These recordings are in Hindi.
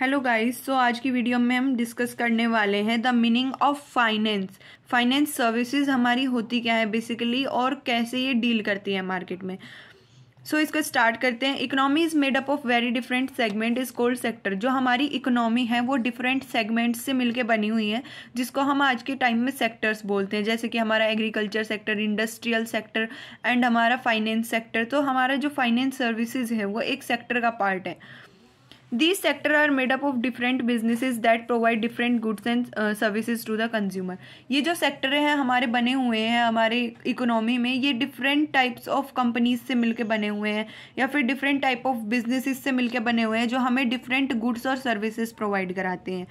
हेलो गाइस सो आज की वीडियो में हम डिस्कस करने वाले हैं the meaning of finance finance services हमारी होती क्या है बेसिकली और कैसे ये डील करती है मार्केट में सो so, इसको स्टार्ट करते हैं economy is made up of very different segment is cold sector जो हमारी इकोनॉमी है वो डिफरेंट सेगमेंट से मिलके बनी हुई है जिसको हम आज के टाइम में सेक्टर्स बोलते हैं जैसे कि हमारा agriculture sector industrial sector and हमारा फाइनेंस सेक्टर तो हमारा जो फाइनेंस सर्विसेज है वो एक सेक्टर का पार्ट है this sector are made up of different businesses that provide different goods and services to the consumer ये जो सेक्टर हैं हमारे बने हुए हैं हमारे इकोनॉमी में ये डिफरेंट टाइप्स ऑफ कंपनीज से मिलकर बने हुए हैं या फिर डिफरेंट टाइप ऑफ बिजनेसिस से मिलकर बने हुए हैं जो हमें डिफरेंट गुड्स और सर्विसेज प्रोवाइड कराते हैं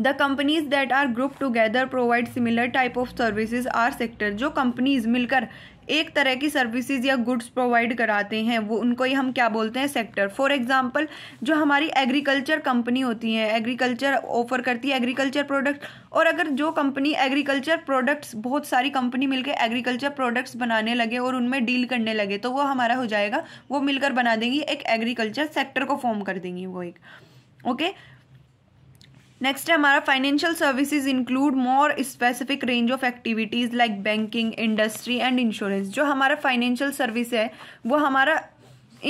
the companies that are group together provide similar type of services are sector जो कंपनीज मिलकर एक तरह की सर्विसेज या गुड्स प्रोवाइड कराते हैं वो उनको ही हम क्या बोलते हैं सेक्टर फॉर एग्जाम्पल जो हमारी एग्रीकल्चर कंपनी होती है एग्रीकल्चर ऑफर करती है एग्रीकल्चर प्रोडक्ट और अगर जो कंपनी एग्रीकल्चर प्रोडक्ट्स बहुत सारी कंपनी मिलकर एग्रीकल्चर प्रोडक्ट्स बनाने लगे और उनमें डील करने लगे तो वो हमारा हो जाएगा वो मिलकर बना देंगी एक एग्रीकल्चर सेक्टर को फॉर्म कर देंगी वो एक ओके okay? नेक्स्ट है हमारा financial services include more specific range of activities like banking industry and insurance जो हमारा फाइनेंशियल सर्विस है वो हमारा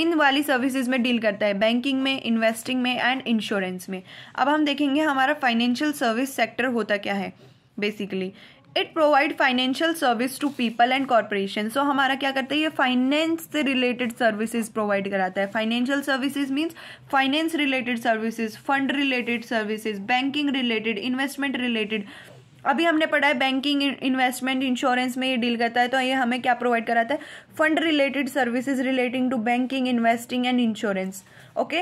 इन वाली सर्विसेज में डील करता है बैंकिंग में इन्वेस्टिंग में एंड इंश्योरेंस में अब हम देखेंगे हमारा फाइनेंशियल सर्विस सेक्टर होता क्या है basically it provide financial service to people and corporation so हमारा क्या करता है ये फाइनेंस से रिलेटेड सर्विसेज प्रोवाइड कराता है financial services means finance related services fund related services banking related investment related अभी हमने पढ़ा है बैंकिंग इन्वेस्टमेंट इंश्योरेंस में ये डील करता है तो ये हमें क्या प्रोवाइड कराता है fund related services relating to banking investing and insurance okay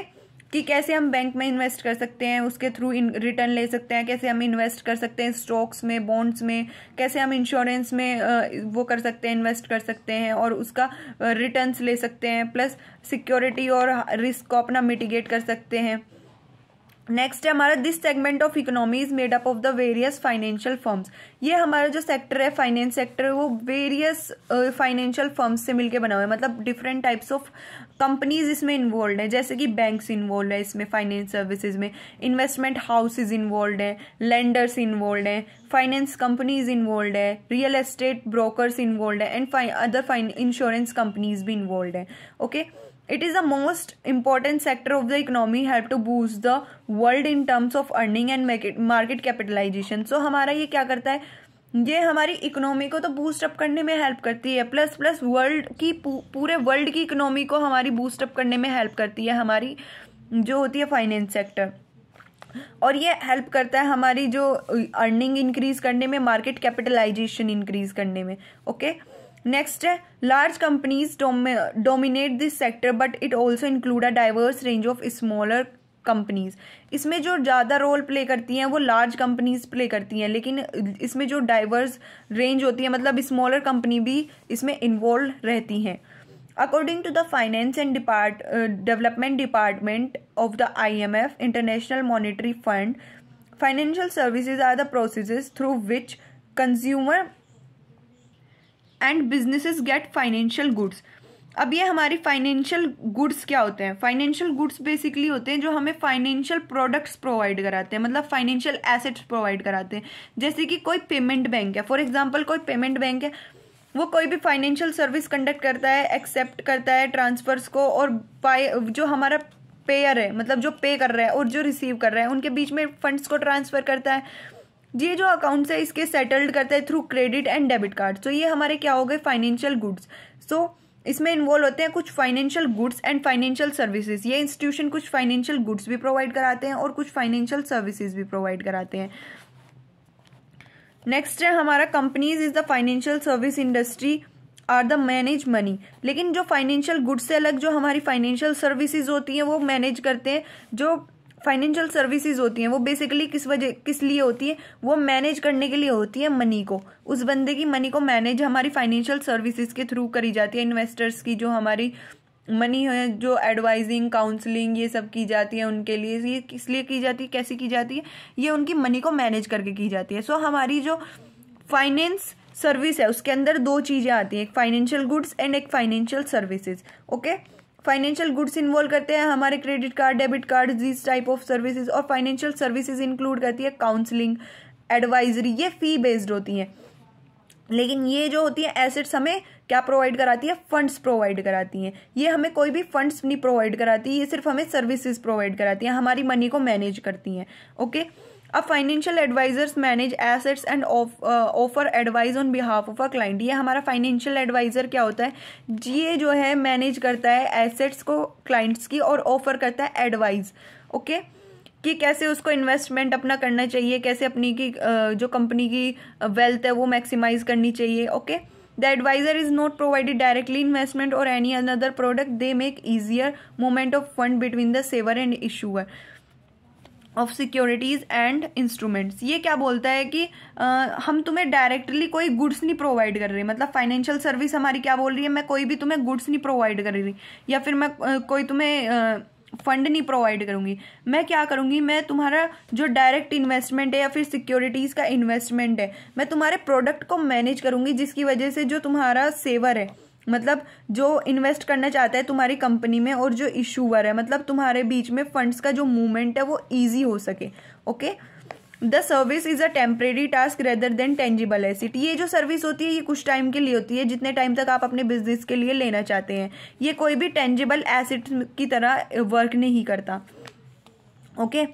कि कैसे हम बैंक में इन्वेस्ट कर सकते हैं उसके थ्रू रिटर्न ले सकते हैं कैसे हम इन्वेस्ट कर सकते हैं स्टॉक्स में बॉन्ड्स में कैसे हम इंश्योरेंस में वो कर सकते हैं इन्वेस्ट कर सकते हैं और उसका रिटर्न्स ले सकते हैं प्लस सिक्योरिटी और रिस्क को अपना मिटिगेट कर सकते हैं नेक्स्ट है हमारा this segment of economy is made up of the various financial firms ये हमारा जो सेक्टर है फाइनेंस सेक्टर है वो वेरियस फाइनेंशियल फर्म्स से मिलके बना हुआ है मतलब डिफरेंट टाइप्स ऑफ कंपनीज इसमें इन्वॉल्व है जैसे कि बैंक्स इन्वॉल्व है इसमें फाइनेंस सर्विसेज में इन्वेस्टमेंट हाउसेज इन्वॉल्व है लेंडर्स इन्वॉल्व है फाइनेंस कंपनीज इन्वॉल्व है रियल एस्टेट ब्रोकर्स इन्वॉल्व है एंड अदर इंश्योरेंस कंपनीज भी इन्वॉल्व है okay okay? It is the most important sector of the economy have to boost the world in terms of earning and market capitalization so हमारा ये क्या करता है ये हमारी इकोनॉमी को तो बूस्ट अप करने में हेल्प करती है प्लस प्लस वर्ल्ड की पूरे वर्ल्ड की इकोनॉमी को हमारी बूस्ट अप करने में हेल्प करती है हमारी जो होती है फाइनेंस सेक्टर और ये हेल्प करता है हमारी जो अर्निंग इंक्रीज करने में मार्केट कैपिटलाइजेशन इंक्रीज करने में ओके okay? नेक्स्ट है large companies dominate this sector but it also include a diverse range of smaller companies इसमें जो ज़्यादा रोल प्ले करती हैं वो लार्ज कंपनीज प्ले करती हैं लेकिन इसमें जो डाइवर्स रेंज होती है मतलब स्मॉलर कंपनी भी इसमें इन्वॉल्व रहती हैं according to the finance and depart development department of the I M F international monetary fund financial services are the process through which consumer and businesses get financial goods अब ये हमारे फाइनेंशियल गुड्स क्या होते हैं फाइनेंशियल गुड्स बेसिकली होते हैं जो हमें फाइनेंशियल प्रोडक्ट्स प्रोवाइड कराते हैं मतलब फाइनेंशियल एसेट्स प्रोवाइड कराते हैं जैसे कि कोई पेमेंट बैंक है फॉर एग्जांपल कोई पेमेंट बैंक है वो कोई भी फाइनेंशियल सर्विस कंडक्ट करता है एक्सेप्ट करता है ट्रांसफर्स को और बाय जो हमारा पेयर है मतलब जो पे कर रहा है और जो रिसीव कर रहा है उनके बीच में फंड्स को ट्रांसफ़र करता है ये जो अकाउंट्स है इसके सेटल्ड करते हैं through credit and debit card so ये हमारे क्या हो गए फाइनेंशियल गुड्स सो इसमें इन्वॉल्व होते हैं कुछ financial goods and financial services ये इंस्टीट्यूशन कुछ फाइनेंशियल गुड्स भी प्रोवाइड कराते हैं और कुछ फाइनेंशियल सर्विसेज भी प्रोवाइड कराते हैं नेक्स्ट है हमारा companies is the financial service industry are the manage money लेकिन जो फाइनेंशियल गुड्स से अलग जो हमारी फाइनेंशियल सर्विसेज होती हैं वो मैनेज करते हैं जो फाइनेंशियल सर्विसेज होती हैं वो बेसिकली किस वजह किस लिए होती है वो मैनेज करने के लिए होती है मनी को उस बंदे की मनी को मैनेज हमारी फाइनेंशियल सर्विसेज के थ्रू करी जाती है इन्वेस्टर्स की जो हमारी मनी है जो एडवाइजिंग काउंसलिंग ये सब की जाती है उनके लिए ये किस लिए की जाती है कैसे की जाती है ये उनकी मनी को मैनेज करके की जाती है सो so, हमारी जो फाइनेंस सर्विस है उसके अंदर दो चीज़ें आती हैं एक फाइनेंशियल गुड्स एंड एक financial services okay financial goods involve करते हैं हमारे credit card debit card this type of services और फाइनेंशियल सर्विसेज इंक्लूड करती है काउंसलिंग एडवाइजरी ये फी बेस्ड होती है लेकिन ये जो होती है एसेट्स हमें क्या प्रोवाइड कराती है फंड्स प्रोवाइड कराती हैं ये हमें कोई भी फंड्स नहीं प्रोवाइड कराती ये सिर्फ हमें सर्विसेज प्रोवाइड कराती हैं हमारी मनी को मैनेज करती हैं ओके okay? अब financial advisors manage assets and offer advice on behalf of a client ये हमारा फाइनेंशियल एडवाइजर क्या होता है ये जो है मैनेज करता है एसेट्स को क्लाइंट्स की और ऑफर करता है एडवाइज ओके कि कैसे उसको इन्वेस्टमेंट अपना करना चाहिए कैसे अपनी की uh, जो कंपनी की वेल्थ है वो मैक्सिमाइज करनी चाहिए okay the advisor is not provided directly investment और any another product they make easier easier of fund between the saver and issuer of securities and instruments ये क्या बोलता है कि आ, हम तुम्हें डायरेक्टली कोई गुड्स नहीं प्रोवाइड कर रहे मतलब फाइनेंशियल सर्विस हमारी क्या बोल रही है मैं कोई भी तुम्हें गुड्स नहीं प्रोवाइड कर रही या फिर मैं आ, कोई तुम्हें आ, फंड नहीं प्रोवाइड करूंगी मैं क्या करूँगी मैं तुम्हारा जो डायरेक्ट इन्वेस्टमेंट है या फिर सिक्योरिटीज़ का इन्वेस्टमेंट है मैं तुम्हारे प्रोडक्ट को मैनेज करूँगी जिसकी वजह से जो तुम्हारा सेवर है मतलब जो इन्वेस्ट करना चाहता है तुम्हारी कंपनी में और जो इशूवर है मतलब तुम्हारे बीच में फंड्स का जो मूवमेंट है वो ईजी हो सके okay the service is a temporary task rather than tangible asset ये जो सर्विस होती है ये कुछ टाइम के लिए होती है जितने टाइम तक आप अपने बिजनेस के लिए लेना चाहते हैं ये कोई भी टेंजिबल एसिट की तरह वर्क नहीं करता okay okay?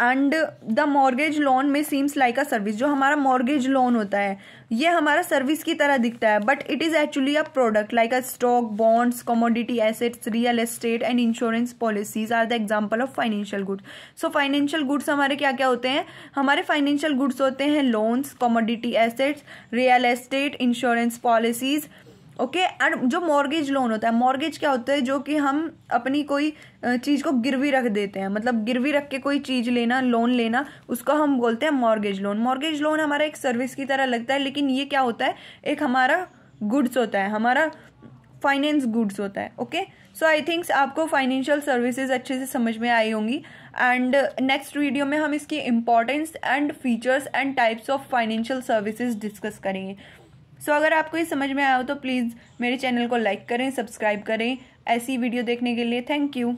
And the mortgage loan में सीम्स लाइक अ सर्विस जो हमारा मॉर्गेज लोन होता है ये हमारा सर्विस की तरह दिखता है but it is actually a product like a stock bonds commodity assets real estate and insurance policies are the example of financial goods so financial goods हमारे क्या क्या होते हैं हमारे फाइनेंशियल गुड्स होते हैं loans commodity assets real estate insurance policies okay okay? And जो मॉर्गेज लोन होता है मॉर्गेज क्या होता है जो कि हम अपनी कोई चीज़ को गिरवी रख देते हैं मतलब गिरवी रख के कोई चीज़ लेना लोन लेना उसको हम बोलते हैं मॉर्गेज लोन मॉर्गेज लोन हमारा एक सर्विस की तरह लगता है लेकिन ये क्या होता है एक हमारा गुड्स होता है हमारा फाइनेंस गुड्स होता है ओके सो आई थिंक्स आपको फाइनेंशियल सर्विसेज अच्छे से समझ में आई होंगी एंड नेक्स्ट वीडियो में हम इसकी importance and features and types of financial services discuss करेंगे सो अगर आपको ये समझ में आया हो तो प्लीज़ मेरे चैनल को लाइक करें सब्सक्राइब करें ऐसी वीडियो देखने के लिए थैंक यू